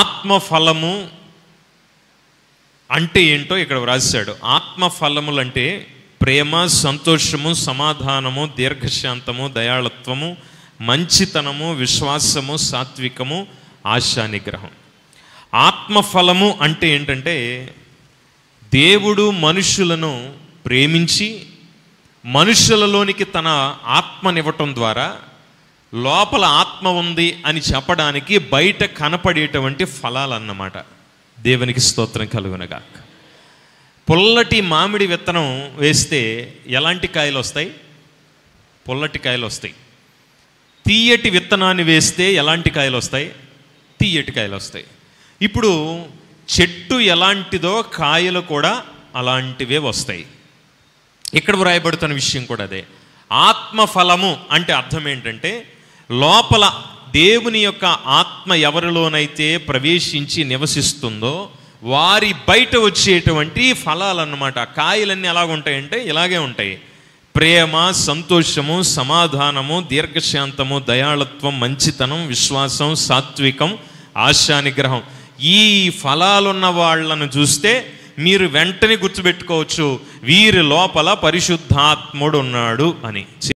ఆత్మఫలము అంటే ఏంటో ఇక్కడ వ్రాశాడు ఆత్మఫలములు అంటే ప్రేమ సంతోషము సమాధానము దీర్ఘశాంతము దయాళత్వము మంచితనము విశ్వాసము సాత్వికము నిగ్రహం ఆత్మఫలము అంటే ఏంటంటే దేవుడు మనుషులను ప్రేమించి మనుషులలోనికి తన ఆత్మనివ్వటం ద్వారా లోపల ఆత్మ ఉంది అని చెప్పడానికి బయట కనపడేటువంటి ఫలాలు అన్నమాట దేవునికి స్తోత్రం కలుగునగాక పుల్లటి మామిడి విత్తనం వేస్తే ఎలాంటి కాయలు వస్తాయి పుల్లటి కాయలు వస్తాయి తీయటి విత్తనాన్ని వేస్తే ఎలాంటి కాయలు వస్తాయి తీయటి కాయలు వస్తాయి ఇప్పుడు చెట్టు ఎలాంటిదో కాయలు కూడా అలాంటివే వస్తాయి ఇక్కడ వ్రాయబడుతున్న విషయం కూడా అదే ఆత్మఫలము అంటే అర్థం ఏంటంటే లోపల దేవుని యొక్క ఆత్మ ఎవరిలోనైతే ప్రవేశించి నివసిస్తుందో వారి బయట వచ్చేటువంటి ఫలాలన్నమాట కాయలన్నీ ఎలాగుంటాయంటే ఇలాగే ఉంటాయి ప్రేమ సంతోషము సమాధానము దీర్ఘశాంతము దయాళత్వం మంచితనం విశ్వాసం సాత్వికం ఆశానిగ్రహం ఈ ఫలాలున్న వాళ్ళను చూస్తే మీరు వెంటనే గుర్తుపెట్టుకోవచ్చు వీరి లోపల పరిశుద్ధాత్ముడు ఉన్నాడు అని